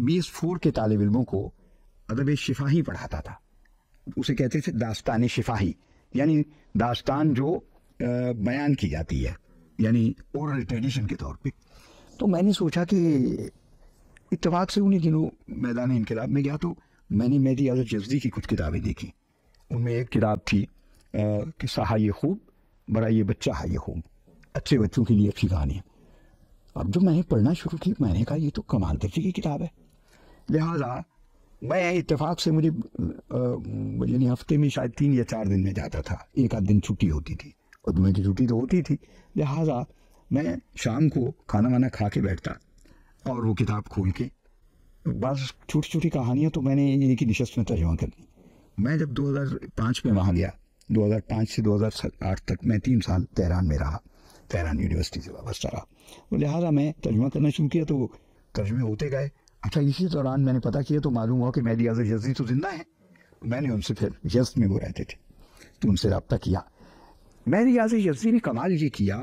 बी एस फोर के तालब इलमों को अदब शिफाही पढ़ाता था उसे कहते थे दास्तान शिफाही यानी दास्तान जो बयान की जाती है यानी ओरल ट्रेडिशन के तौर पे तो मैंने सोचा कि इतफाक़ से उन्हीं दिनों मैदान इनकलाब में गया तो मैंने मेरी आज़र जजदी की कुछ किताबें देखी उनमें एक किताब थी कि सहा ये खूब बड़ा ये बच्चा है ये खूब अच्छे बच्चों के लिए अच्छी कहानी अब जब मैंने पढ़ना शुरू की मैंने कहा ये तो कमाल दर्जे की किताब है लिहाजा मैं इतफाक़ से मुझे यानी हफ्ते में शायद तीन या चार दिन में जाता था एक आध दिन छुट्टी होती थी और मेरी ड्यूटी तो होती थी लिहाजा मैं शाम को खाना वाना खा के बैठता और वो किताब खोल के बस छोटी छोटी कहानियाँ तो मैंने इन्हीं की नशस्त में तर्जमा कर दी मैं जब 2005 में वहाँ गया 2005 से 2008 तक मैं तीन साल तहरान में रहा तहरान यूनिवर्सिटी से वापस रहा तो लिहाजा मैं तर्जमा करना शुरू किया तो तर्जमे होते गए अच्छा इसी दौरान मैंने पता किया तो मालूम हुआ कि मैं रियाज यजदी तो ज़िंदा है तो मैंने उनसे फिर यस में वो रहते थे तो उनसे रबता किया मैंने से यजी ने कमाल ये किया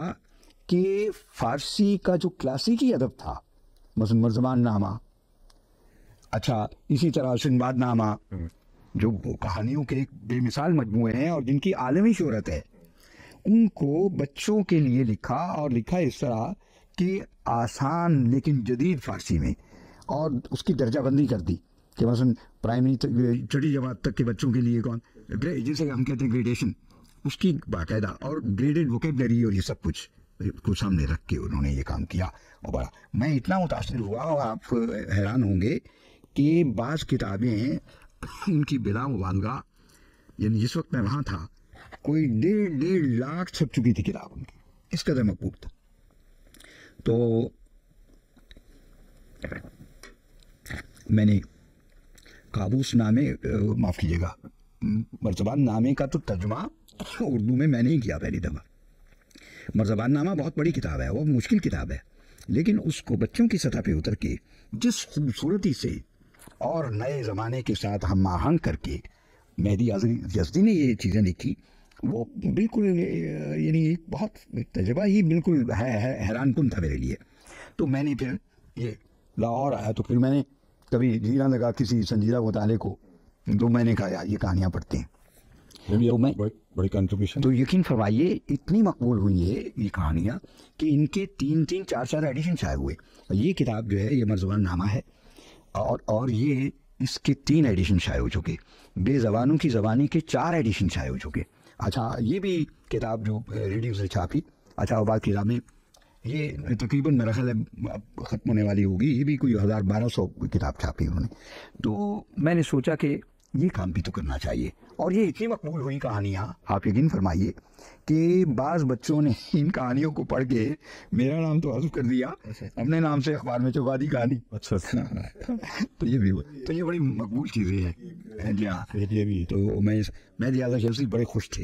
कि फारसी का जो क्लासिकी अदब था मजमान नामा अच्छा इसी तरह सिंबाद नामा जो कहानियों के एक बेमिसाल मजमू हैं और जिनकी आलमी शहरत है उनको बच्चों के लिए लिखा और लिखा इस तरह कि आसान लेकिन जदीद फारसी में और उसकी दर्जाबंदी कर दी कि मसलन प्राइमरी छोटी जमात तक के बच्चों के लिए कौन जिसे हम कहते हैं ग्रेडेशन उसकी बाकायदा और ग्रेडेड वोकेबलरी और ये सब कुछ को सामने रख के उन्होंने ये काम किया और बड़ा मैं इतना मुतासर हुआ और आप हैरान होंगे कि बाज़ किताबें उनकी बिला मुबालगा यानी जिस वक्त मैं वहाँ था कोई डेढ़ डेढ़ लाख छप चुकी थी किताब उनकी इस कदर मकबूल था तो मैंने काबूस नामे माफ़ कीजिएगा मरतबान नामे का तो तर्जमा उर्दू में मैंने ही किया पहली दफ़ा मरजबाननामा बहुत बड़ी किताब है वह मुश्किल किताब है लेकिन उसको बच्चों की सतह पर उतर के जिस खूबसूरती से और नए ज़माने के साथ हम आहंग करके मेहदी यजदी ने ये चीज़ें लिखी वो बिल्कुल यानी एक बहुत तजर्बा ही बिल्कुल है, है हैरान कन था मेरे लिए तो मैंने फिर ये लाहौर आया तो फिर मैंने कभी जीना लगा किसी संजीदा मताले को तो मैंने कहा यार ये कहानियाँ पढ़ते हैं तो मैं बड़ी कंट्रीब्यूशन तो यकीन फरमाइए इतनी मकबूल हुई है ये कहानियाँ कि इनके तीन तीन चार चार एडिशन शायद हुए ये किताब जो है ये मरजुमान नामा है और और ये इसके तीन एडिशन शाये हो चुके बेजबानों की जबानी के चार एडिशन शाये हो चुके अच्छा ये भी किताब जो रेडियो से छापी अच्छा वबा किताबें ये तकरीबन मेरा ख्याल ख़त्म होने वाली होगी ये भी कोई हज़ार बारह सौ किताब छापी उन्होंने तो मैंने सोचा कि ये काम भी तो करना चाहिए और ये इतनी मकबूल हुई कहानियाँ आप यकीन फरमाइए कि बाज़ बच्चों ने इन कहानियों को पढ़ के मेरा नाम तो आजू कर दिया अच्छा। अपने नाम से अखबार में चुका दी कहानी अच्छा, अच्छा। तो ये भी तो ये बड़ी मकबूल चीज़ें हैं जी हाँ ये भी तो मैं मैं लिहाजा शमसी बड़े खुश थे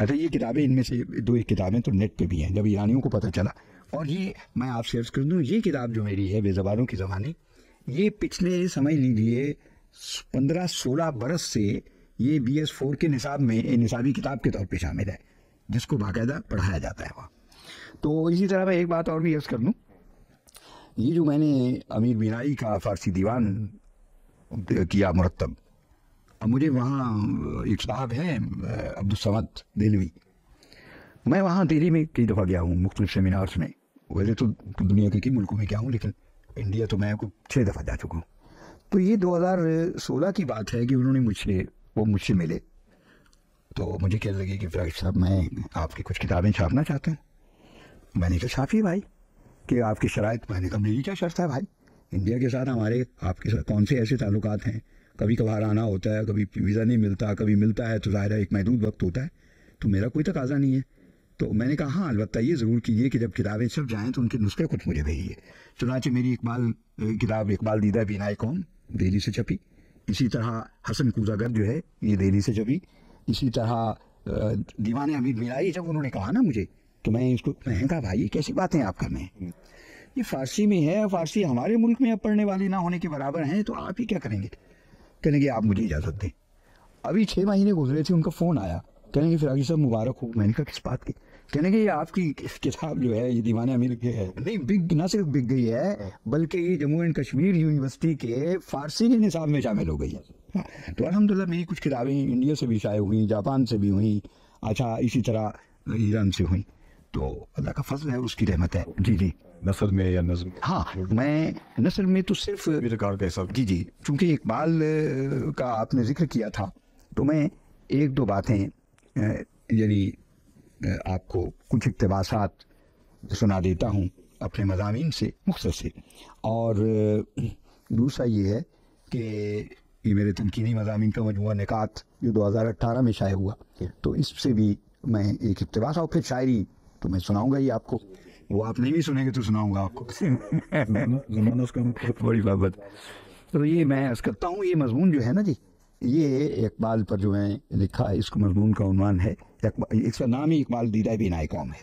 अच्छा ये किताबें इनमें से दो एक किताबें तो नेट पे भी हैं जब ईरानियों को पता चला और ये मैं आप शेयर कर दूँ ये किताब जो मेरी है बेजबानों की ज़बानी ये पिछले समझ लीजिए पंद्रह सोलह बरस से ये बी एस फोर के निसाब में निसाबी किताब के तौर पर शामिल है जिसको बाकायदा पढ़ाया जाता है वहाँ तो इसी तरह मैं एक बात और भी यर्ज़ कर लूँ ये जो मैंने अमीर मीनाई का फ़ारसी दीवान किया मुरतब अब मुझे वहाँ एक साहब हैं अब्दुलसमत दिलवी मैं वहाँ दिल्ली में कई दफ़ा गया हूँ मुख्तु सेमिनार्स में वैसे तो दुनिया के कई मुल्कों में गया हूँ लेकिन इंडिया तो मैं आपको छः दफ़ा जा चुका हूँ तो ये 2016 की बात है कि उन्होंने मुझे वो मुझसे मिले तो मुझे कहने लगे कि विराट साहब मैं आपकी कुछ किताबें छापना चाहता हूँ मैंने कहा छापी भाई कि आपकी शरात मैंने कहा मेरी क्या शर्त है भाई इंडिया के साथ हमारे आपके साथ कौन से ऐसे ताल्लुक हैं कभी कभार आना होता है कभी वीज़ा नहीं मिलता कभी मिलता है तो ज़ाहिर है एक महदूद वक्त होता है तो मेरा कोई तकाजा नहीं है तो मैंने कहा हाँ अलबत्त ये ज़रूर कीजिए कि जब किताबें सब जाएँ तो उनके नुस्खे कुछ मुझे भेजिए चुनाचे मेरी इकबाल किताब इकबाल दीदा बिनाई कौन दिल्ली से छपी इसी तरह हसन कुजागर जो है ये दिल्ली से भी इसी तरह दीवान अमीर मिलाई जब उन्होंने कहा ना मुझे तो मैं इसको महंगा कहा भाई ये कैसी बातें आप कर रहे हैं ये फ़ारसी में है फ़ारसी हमारे मुल्क में अब पढ़ने वाली ना होने के बराबर हैं तो आप ही क्या करेंगे कहेंगे आप मुझे इजाज़त दें अभी छः महीने गुजरे थे उनका फ़ोन आया कहेंगे फिर आगे साहब मुबारक हो मैंने कहा किस बात की कहने की आपकी किताब जो है ये दीवाने अमीर के है नहीं बिग ना सिर्फ बिक गई है बल्कि ये जम्मू एंड कश्मीर यूनिवर्सिटी के फारसी के निसाब में शामिल हो गई है हाँ। तो अलहमदिल्ला मेरी कुछ किताबें इंडिया से भी शाये हुई जापान से भी हुई अच्छा इसी तरह ईरान से हुई तो अल्लाह का फजल है उसकी रहमत है जी जी नसर में या नज्म हाँ मैं नसर में तो सिर्फ रिकॉर्ड का हिसाब जी जी चूँकि इकबाल का आपने जिक्र किया था तो मैं एक दो बातें यानी आपको कुछ इकतबास सुना देता हूँ अपने मजामी से मुख्तर से और दूसरा ये है कि ये मेरे तनकीनी मजामी का मजमू निकात जो दो हज़ार अट्ठारह में शाये हुआ तो इससे भी मैं एक इकतबास और फिर शायरी तो मैं सुनाऊँगा ही आपको वो आप नहीं भी सुनेंगे तो सुनाऊँगा आपको बड़ी बाबत तो ये मैं अर्ज करता हूँ ये मजमून जो है ना जी ये इकबाल पर जो है लिखा है इसको मजमून का उनवान है इसका नाम ही इकबाल दीदा बिन कौम है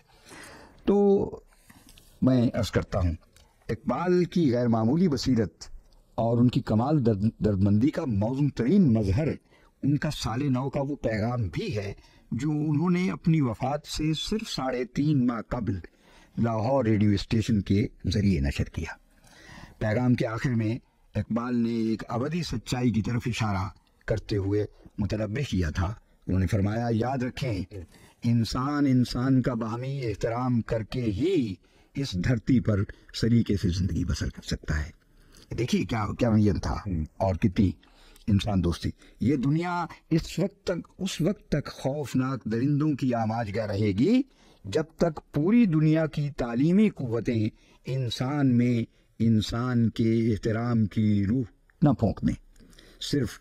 तो मैं अर्ज करता हूँ इकबाल की गैर मामूली बसीरत और उनकी कमाल दर्द दर्दमंदी का मौजूद तरीन मजहर उनका साल नौ का वो पैगाम भी है जो उन्होंने अपनी वफात से सिर्फ साढ़े तीन माह कबल लाहौर रेडियो स्टेशन के ज़रिए नशर किया पैगाम के आखिर में इकबाल ने एक अवधि सच्चाई की तरफ इशारा करते हुए मुतरब किया था उन्होंने फरमाया याद रखें इंसान इंसान का बामी एहतराम करके ही इस धरती पर सलीके से ज़िंदगी बसर कर सकता है देखिए क्या क्या नियम था और कितनी इंसान दोस्ती ये दुनिया इस वक्त तक उस वक्त तक खौफनाक दरिंदों की आमाज रहेगी जब तक पूरी दुनिया की तालीमी क़वतें इंसान में इंसान के एहतराम की रूह न फोंक दें सिर्फ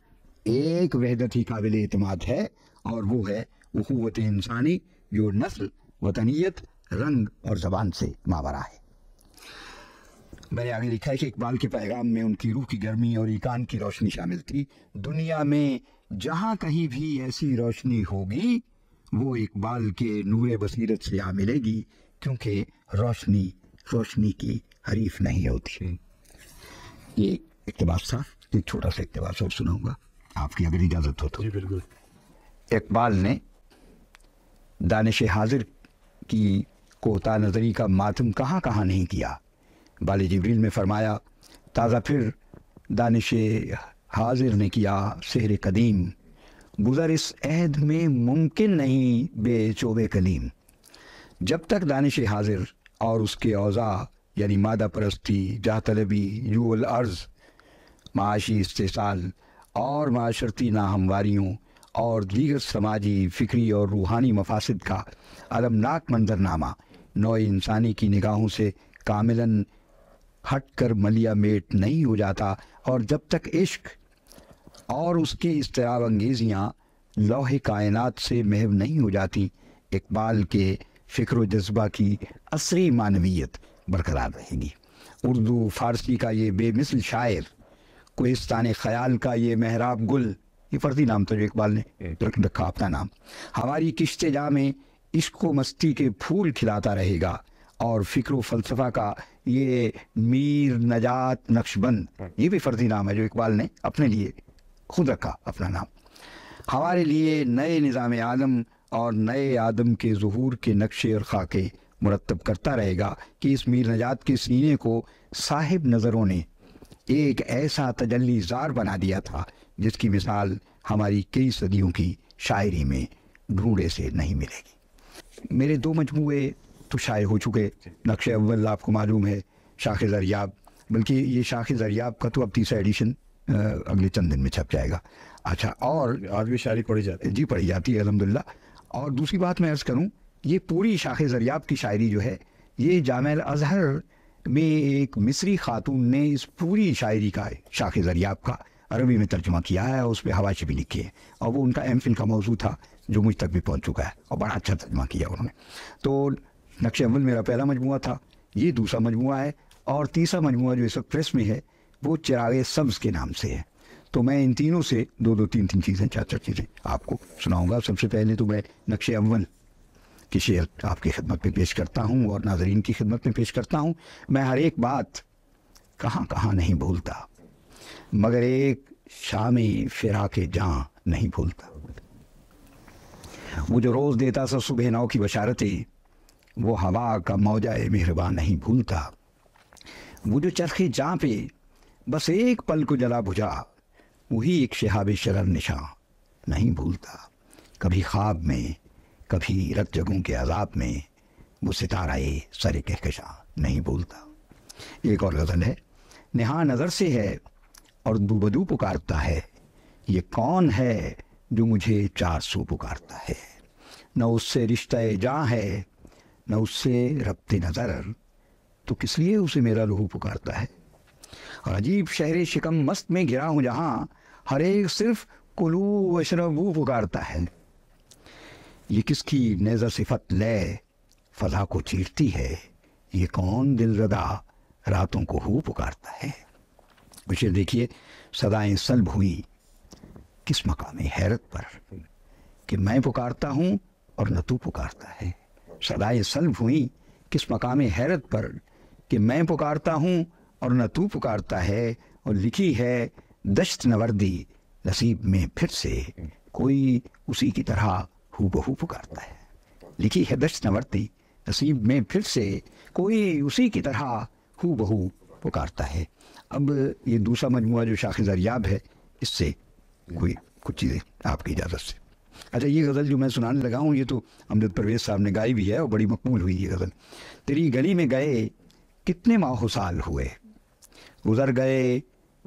एक वहदत ही काबिल अतमाद है और वो है वत इंसानी जो नस्ल वतनीत रंग और ज़बान से मावरा है मैंने आगे लिखा है कि इकबाल के पैगाम में उनकी रूह की गर्मी और ईकान की रोशनी शामिल थी दुनिया में जहाँ कहीं भी ऐसी रोशनी होगी वो इकबाल के नूर बसीरत से यहाँ मिलेगी क्योंकि रोशनी रोशनी की हरीफ नहीं होती है ये इकतबास था एक छोटा सा इकतबास और सुनाऊंगा आपकी अगर इजाज़त हो तो जी बिल्कुल इकबाल ने दानिश हाजिर की कोता नज़री का मातम कहाँ कहाँ नहीं किया बाल जबरील में फरमाया ताज़ा फिर दानिश हाजिर ने किया शहर कदीम गुज़र इस अहद में मुमकिन नहीं बेचोबे कलीम जब तक दानिश हाजिर और उसके औज़ा यानी मादा परस्ती जा तलबी यूल अर्ज़ माशी इस्तेसाल और माशरती नाहमवारियों और दीगर समाजी फ़िक्री और रूहानी मफासद का अलमनाक मंजरनामा नौ इंसानी की निगाहों से कामिलन हट कर मलिया मेट नहीं हो जाता और जब तक इश्क और उसकी इसतराब अंगेजियाँ लौह कायनात से महव नहीं हो जाती इकबाल के फ़िक्र जज्बा की असरी मानवीयत बरकरार रहेगी उर्दू फारसी का ये बेमिसल शायर कोहिस्तान ख्याल का ये महराब गुल ये फर्जी नाम था जो तो इकबाल ने रखा तो अपना नाम हमारी किश्त जा में इसको मस्ती के फूल खिलाता रहेगा और फ़िक्र फलसफा का ये मीर नजात नक्शबंद ये भी फर्जी नाम है जो इकबाल ने अपने लिए खुद रखा अपना नाम हमारे लिए नए निज़ाम आदम और नए आदम के जहूर के नक्शे और खाके मुरतब करता रहेगा कि इस मीर नजात के सीने को साहिब नज़रों ने एक ऐसा तजलीजार बना दिया था जिसकी मिसाल हमारी कई सदियों की शायरी में ढूंढे से नहीं मिलेगी मेरे दो मजमू तो शायर हो चुके नक्श अव्वल आपको मालूम है शाख दरियाब बल्कि ये शाख दरियाब का तो अब तीसरा एडिशन अगले चंद दिन में छप जाएगा अच्छा और आज भी शायरी पढ़ी जाती है जी पढ़ी जाती है अलहमदिल्ला और दूसरी बात मैं अर्ज़ करूँ ये पूरी शाख दरियाब की शायरी जो है ये जाम अजहर में एक मिस्री खातून ने इस पूरी शायरी का शाख दरियाब का अरबी में तर्जुमा किया है और उस पर हवाशी भी लिखी है और वो उनका एम फिल का मौजू था जो मुझ तक भी पहुँच चुका है और बड़ा अच्छा तर्जुमा किया उन्होंने तो नक्श अमल मेरा पहला मजमू था ये दूसरा मजमू है और तीसरा मजमू जो इस वक्त प्रेस में है वो चिराग सब्ज़ के नाम से है तो मैं इन तीनों से दो दो तीन तीन चीज़ें चार चार चीज़ें आपको सुनाऊंगा सबसे पहले तो मैं नक्शे अव्वल की शेयर आपकी खिदमत में पेश करता हूँ और नाजरीन की खिदमत में पेश करता हूँ मैं हर एक बात कहाँ कहाँ नहीं भूलता मगर एक शामी फिरा के जहाँ नहीं भूलता वो जो रोज़ देता सा सुबह नाव की बशारतें वो हवा का मौजा मेहरबान नहीं भूलता वो जो चरखे जहाँ पे बस एक पल को जला बुझा वही एक शहाब शरण निशां नहीं भूलता कभी ख्वाब में कभी रत जगों के अजाब में वो सितारा सर कहकशा नहीं भूलता एक और गज़ल है नहा नज़र से है और दुबदू पुकारता है ये कौन है जो मुझे चार सौ पुकारता है न उससे रिश्ता जा है न उससे रबते नज़र तो किस लिए उसे मेरा लहू पुकारता है और अजीब शहर शिकम मस्त में घिरा हूँ जहाँ हर एक सिर्फ कुलू वशरबू पुकारता है ये किसकी नज़र सिफत लय फजा को चीरती है ये कौन दिल रदा रातों को हु पुकारता है मुझे देखिए सदाएं सलब हुई किस मकाम हैरत पर कि मैं पुकारता हूँ और न तू पुकारता है सदाएं सलब हुई किस मकाम हैरत पर कि मैं पुकारता हूँ और न तू पुकारता है और लिखी है दश्त नवर्दी नसीब में फिर से कोई उसी की तरह हु बहू पुकारता है लिखी है दश्त नवर्दी नसीब में फिर से कोई उसी की तरह हु बहू पुकारता है अब ये दूसरा मजमू जो शाख दरियाब है इससे कोई कुछ चीज़ें आपकी इजाज़त से अच्छा ये गज़ल जो मैं सुनाने लगा हूँ ये तो अमजद परवेज़ साहब ने गाई भी है और बड़ी मकबूल हुई ये गज़ल तेरी गली में गए कितने माहौसाल हुए गुज़र गए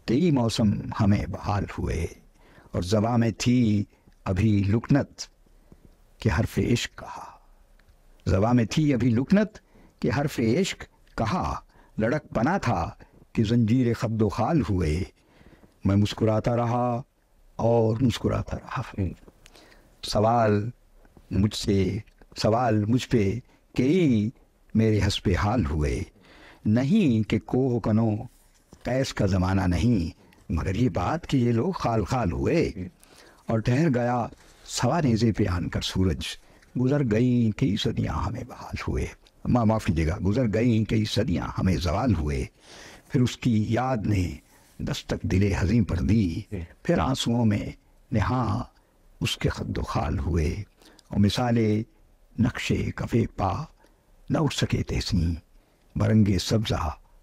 तेरी मौसम हमें बहाल हुए और जबा में थी अभी लुकनत के हरफ इश्क कहा जबा में थी अभी लुकनत के हरफ इश्क कहा लड़क पना था कि जंजीर खब्दो खाल हुए मैं मुस्कुराता रहा और मुस्कुराता रहा हम्म। सवाल मुझसे सवाल मुझ पे कई मेरे हंसप हाल हुए नहीं कि कोह कनो कैस का ज़माना नहीं मगर ये बात कि ये लोग खाल खाल हुए और ठहर गया सवा नेजे पे आन कर सूरज गुजर गई कई सदियाँ हमें बहाल हुए माँ माफ कीजिएगा गुजर गई कई सदियाँ हमें जवाल हुए फिर उसकी याद ने दस्तक दिले हजीम पर दी फिर आंसुओं में नहा उसके खाल हुए और मिसाले नक्शे कफे पा न उठ सके तहसी बरंगे सब्जा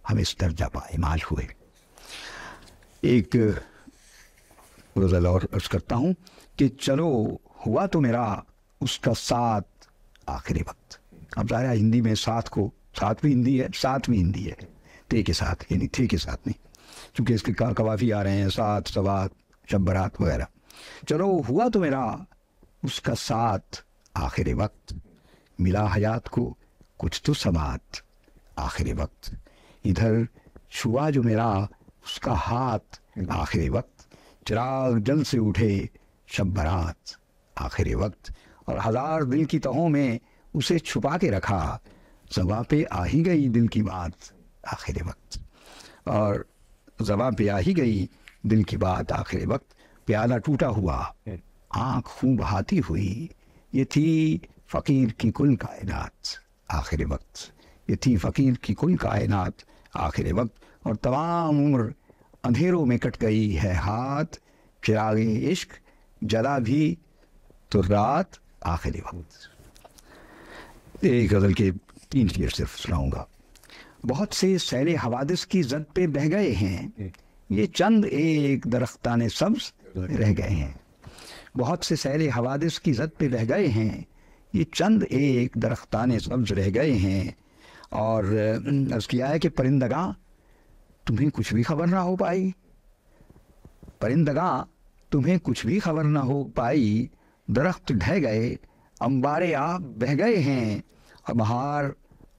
हम इस दर्जा पाएमाल हुए एक गज़ल और अर्ज करता हूँ कि चलो हुआ तो मेरा उसका साथ आखिरी वक्त अब ज़ाहिर हिंदी में साथ को साथ भी हिंदी है साथ भी हिंदी है ते के साथ यानी थे के साथ नहीं चूँकि इसके कवाफ़ी आ रहे हैं सात सवात शब बरात वगैरह चलो हुआ तो मेरा उसका साथ आखिर वक्त मिला हयात को कुछ तो समात आखिर वक्त इधर छुआ जो मेरा उसका हाथ आखिर वक्त चिराग जल से उठे शब बरात आखिर वक्त और हजार दिल की तहों में उसे छुपा के रखा जवा पे आ ही गई दिल की बात आखिर वक्त और जबान पे आ ही गई दिल की बात आखिर वक्त प्याला टूटा हुआ आँख खूब बहाती हुई ये थी फ़कीर की कुल कायनात आखिर वक्त ये थी फ़कीर की कुल कायनात आखिर वक्त और तमाम उम्र अंधेरों में कट गई है हाथ चिरागे इश्क जला भी तो रात आखिरी वक्त एक गज़ल के तीन शेर सिर्फ सुनाऊंगा बहुत से सैर हवादिस की जद पे बह गए हैं ये चंद एक दरख्तान सब्ज रह गए हैं बहुत से सैर हवादिस की जद पे बह गए हैं ये चंद एक दरख्तान सब्ज रह गए हैं और अर्ज किया है कि परिंदगा तुम्हें कुछ भी खबर ना हो पाई परिंदगा तुम्हें कुछ भी खबर ना हो पाई दरख्त ढह गए अंबारे आप बह गए हैं अब हार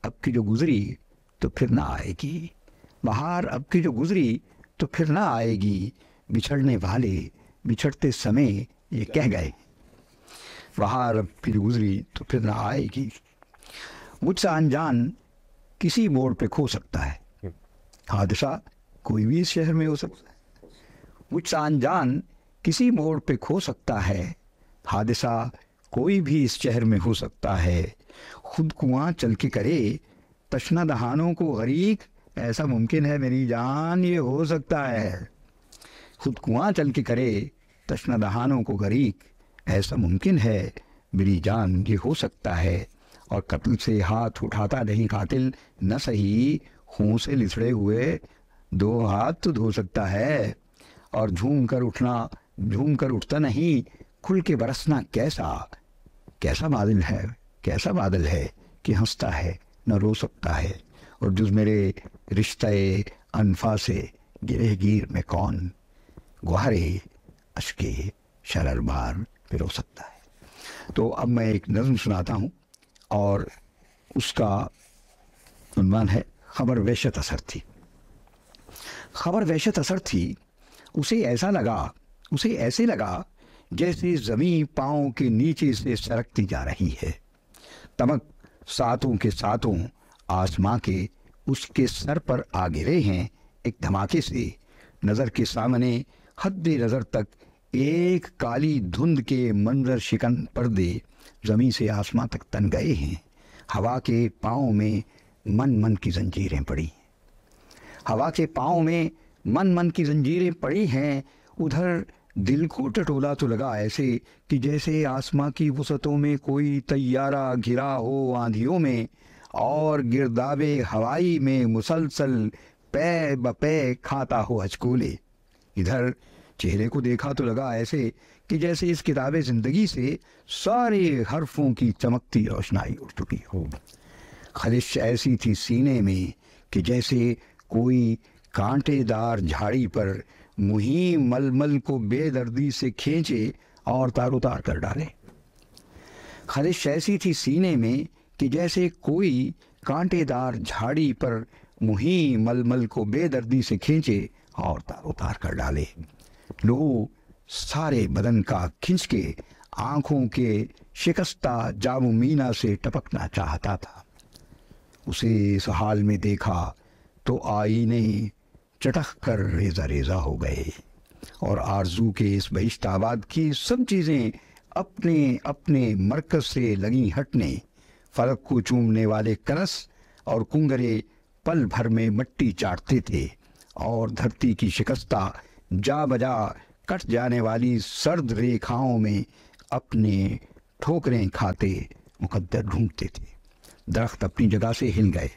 अब की जो गुजरी तो फिर ना आएगी बहार अब की जो गुजरी तो फिर ना आएगी बिछड़ने वाले बिछड़ते समय ये कह गए बहार अब की जो गुजरी तो फिर ना आएगी मुझसे अनजान किसी मोड़ पे खो सकता है हादसा कोई भी इस शहर में हो सकता है मुझसे अनजान किसी मोड़ पे खो सकता है हादसा कोई भी इस शहर में हो सकता है खुद कुआं चल के करे तशना दहानों को गरीक ऐसा मुमकिन है मेरी जान ये हो सकता है खुद कुआं चल के करे तशना दहानों को गरीक ऐसा मुमकिन है मेरी जान ये हो सकता है और कत्ल से हाथ उठाता नहीं कातिल न सही खून से लिसड़े हुए दो हाथ तो धो सकता है और झूम कर उठना झूम कर उठता नहीं खुल के बरसना कैसा कैसा बादल है कैसा बादल है कि हंसता है न रो सकता है और जो मेरे रिश्ते अनफा से गिर में कौन गुहारे अशके शररबार पे रो सकता है तो अब मैं एक नज्म सुनाता हूँ और उसका उन्वान है खबर वहशत असर थी खबर वहशत असर थी उसे ऐसा लगा उसे ऐसे लगा जैसे ज़मीन पाओ के नीचे से सरकती जा रही है तमक सातों के सातों आसमां के उसके सर पर आ गिरे हैं एक धमाके से नज़र के सामने हद नज़र तक एक काली धुंध के मंजर शिकन पर्दे ज़मीन से आसमां तक तन गए हैं हवा के पाँव में मन मन की जंजीरें पड़ी हवा के पाँव में मन मन की जंजीरें पड़ी हैं उधर दिल को टटोला तो लगा ऐसे कि जैसे आसमां की वसतों में कोई तैयारा घिरा हो आंधियों में और गिरदाबे हवाई में मुसलसल पै बपै खाता हो हचकोले इधर चेहरे को देखा तो लगा ऐसे कि जैसे इस किताब ज़िंदगी से सारे हरफों की चमकती रोशनाई उठ चुकी हो खलिश ऐसी थी सीने में कि जैसे कोई कांटेदार झाड़ी पर मुही मलमल को बेदर्दी से खींचे और तार उतार कर डाले खरिश ऐसी थी सीने में कि जैसे कोई कांटेदार झाड़ी पर मुही मलमल को बेदर्दी से खींचे और तार उतार कर डाले लो सारे बदन का खींच के आंखों के शिकस्ता जामू मीना से टपकना चाहता था उसे इस हाल में देखा तो आई नहीं चटख कर रेजा रेजा हो गए और आरजू के इस आबाद की सब चीज़ें अपने अपने मरकज से लगी हटने फलक को चूमने वाले करस और कुंगरे पल भर में मट्टी चाटते थे और धरती की शिकस्ता जा बजा कट जाने वाली सर्द रेखाओं में अपने ठोकरें खाते मुकद्दर ढूंढते थे दरख्त अपनी जगह से हिल गए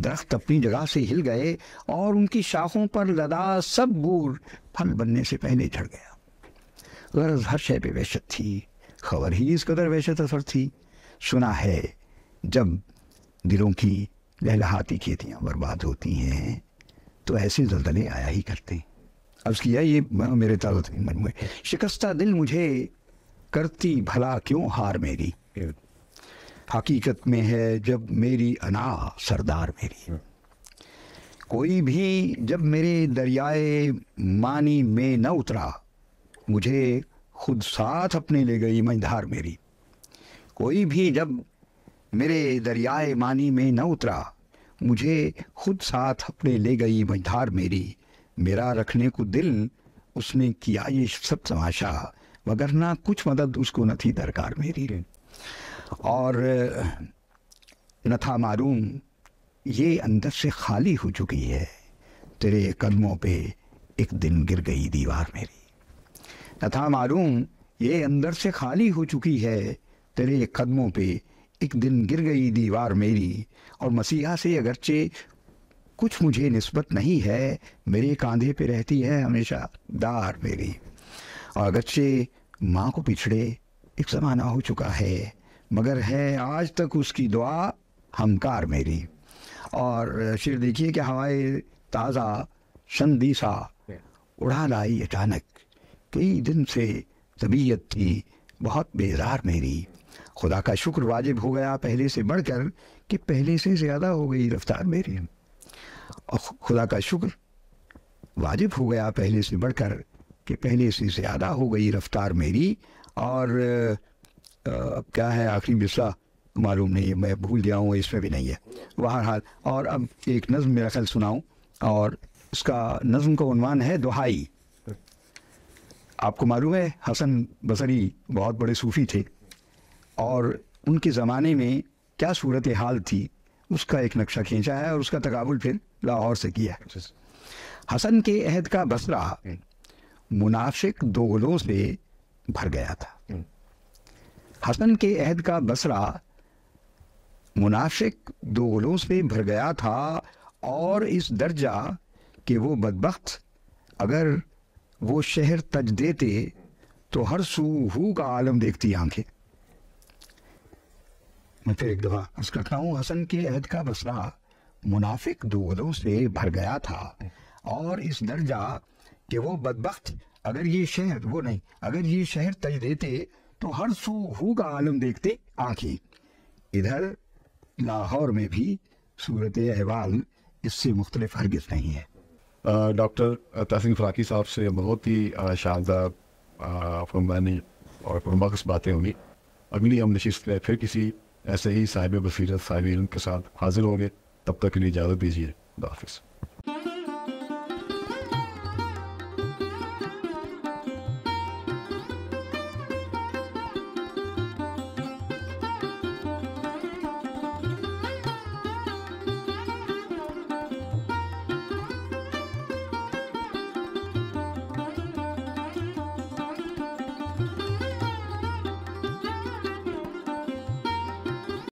दरख्त अपनी जगह से हिल गए और उनकी शाखों पर लदा सब गूर फल बनने से पहले झड़ गया गरज हर शय पे वहशत थी खबर ही इस कदर वहशत असर थी सुना है जब दिलों की लहलाहाती खेतियाँ बर्बाद होती हैं तो ऐसे जल्दले आया ही करते अब किया ये मेरे तालत मन में शिकस्ता दिल मुझे करती भला क्यों हार मेरी हकीकत में है जब मेरी अना सरदार मेरी हाँ। कोई भी जब मेरे दरियाए मानी में न उतरा मुझे खुद साथ अपने ले गई मझधार मेरी कोई भी जब मेरे दरियाए मानी में न उतरा मुझे खुद साथ अपने ले गई मझधार मेरी मेरा रखने को दिल उसने किया ये सब तमाशा वगरना कुछ मदद उसको न थी दरकार मेरी हाँ। और नथा मारूम ये अंदर से खाली हो चुकी है तेरे कदमों पे एक दिन गिर गई दीवार मेरी नथा मारूम ये अंदर से खाली हो चुकी है तेरे कदमों पे एक दिन गिर गई दीवार मेरी और मसीहा से अगरचे कुछ मुझे नस्बत नहीं है मेरे कांधे पे रहती है हमेशा दार मेरी और अगरचे माँ को पिछड़े एक ज़माना हो चुका है मगर है आज तक उसकी दुआ हमकार मेरी और फिर देखिए कि हवाए ताज़ा संदीसा उड़ान आई अचानक कई दिन से तबीयत थी बहुत बेजार मेरी खुदा का शुक्र वाजिब हो गया पहले से बढ़कर कि पहले से ज़्यादा हो गई रफ्तार मेरी और खुदा का शुक्र वाजिब हो गया पहले से बढ़कर कि पहले से ज़्यादा हो गई रफ्तार मेरी और अब क्या है आखिरी मिसरा मालूम नहीं है मैं भूल गया हूँ इसमें भी नहीं है बहरहाल और अब एक नज़म मेरा ख्याल सुनाऊँ और उसका नज़म का उनवान है दुहाई आपको मालूम है हसन बसरी बहुत बड़े सूफ़ी थे और उनके ज़माने में क्या सूरत हाल थी उसका एक नक्शा खींचा है और उसका तकबुल फिर लाहौर से किया है हसन के अहद का बसरा हम्म। मुनाफिक दोगलों से भर गया था हसन के अहद का बसरा मुनाफिक दोगलों से भर गया था और इस दर्जा कि वो बदबख्त अगर वो शहर तज देते तो हर सू का आलम देखती आंखें मैं फिर एक दफा अर्ज करता हूँ हसन के अहद का बसरा मुनाफिक दोगलों से भर गया था और इस दर्जा कि वो बदबख्त अगर ये शहर वो नहीं अगर ये शहर तज देते तो हर सो होगा आलम देखते आंखें इधर लाहौर में भी सूरत अहवाल इससे मुख्तलिफ हरगिज नहीं है डॉक्टर तहसीन फराकी साहब से बहुत ही शानदार और फरमक्स बातें होंगी अगली हम नशिस्त में फिर किसी ऐसे ही साहिब बसीरत साहिब के साथ हाजिर होंगे तब तक के लिए इजाज़त दीजिए हाफिज़